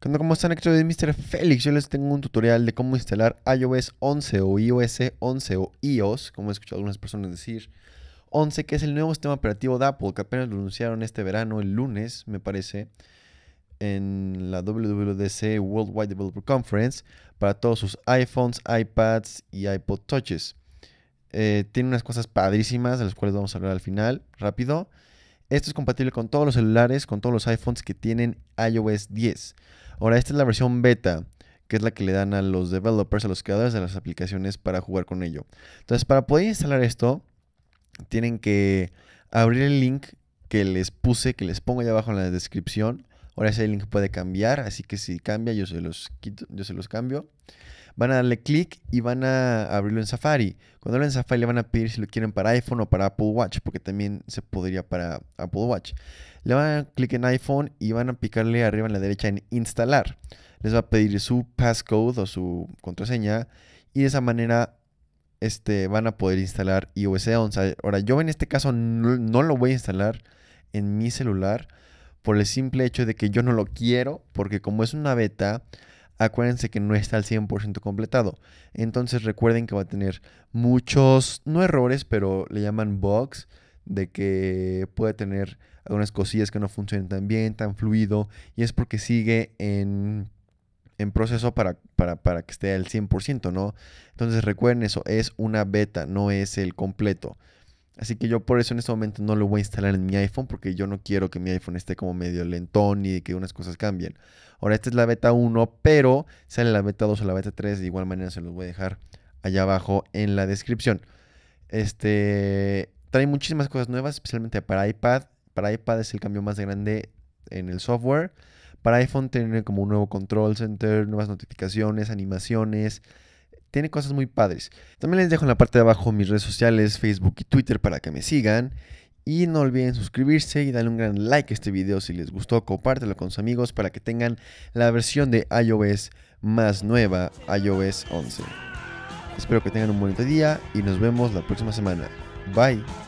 Cuando ¿cómo están? Aquí de Mr. Félix. Yo les tengo un tutorial de cómo instalar iOS 11 o iOS 11 o iOS, como he escuchado algunas personas decir. 11, que es el nuevo sistema operativo de Apple, que apenas lo anunciaron este verano, el lunes, me parece, en la WWDC Worldwide Developer Conference, para todos sus iPhones, iPads y iPod Touches. Eh, tiene unas cosas padrísimas, de las cuales vamos a hablar al final, rápido. Esto es compatible con todos los celulares, con todos los iPhones que tienen iOS 10. Ahora, esta es la versión beta, que es la que le dan a los developers, a los creadores de las aplicaciones para jugar con ello. Entonces, para poder instalar esto, tienen que abrir el link que les puse, que les pongo ahí abajo en la descripción Ahora ese link puede cambiar, así que si cambia yo se los quito, yo se los cambio. Van a darle clic y van a abrirlo en Safari. Cuando abren Safari le van a pedir si lo quieren para iPhone o para Apple Watch, porque también se podría para Apple Watch. Le van a clic en iPhone y van a picarle arriba en la derecha en instalar. Les va a pedir su passcode o su contraseña y de esa manera este, van a poder instalar iOS 11. Ahora, yo en este caso no, lo voy a instalar en mi celular por el simple hecho de que yo no lo quiero, porque como es una beta, acuérdense que no está al 100% completado. Entonces recuerden que va a tener muchos, no errores, pero le llaman bugs, de que puede tener algunas cosillas que no funcionen tan bien, tan fluido, y es porque sigue en, proceso para, para, para que esté al 100%, ¿no? Entonces recuerden eso, es una beta, no es el completo. Así que yo por eso en este momento no lo voy a instalar en mi iPhone porque yo no quiero que mi iPhone esté como medio lentón y que unas cosas cambien. Ahora esta es la beta 1, pero sale la beta 2 o la beta 3, de igual manera se los voy a dejar allá abajo en la descripción. Este trae muchísimas cosas nuevas, especialmente para iPad. Para iPad es el cambio más grande en el software. Para iPhone tiene como un nuevo control center, nuevas notificaciones, animaciones, tiene cosas muy padres. También les dejo en la parte de abajo mis redes sociales, Facebook y Twitter para que me sigan. Y no olviden suscribirse y darle un gran like a este video si les gustó. Compártelo con sus amigos para que tengan la versión de iOS más nueva, iOS 11. Espero que tengan un bonito día y nos vemos la próxima semana. Bye.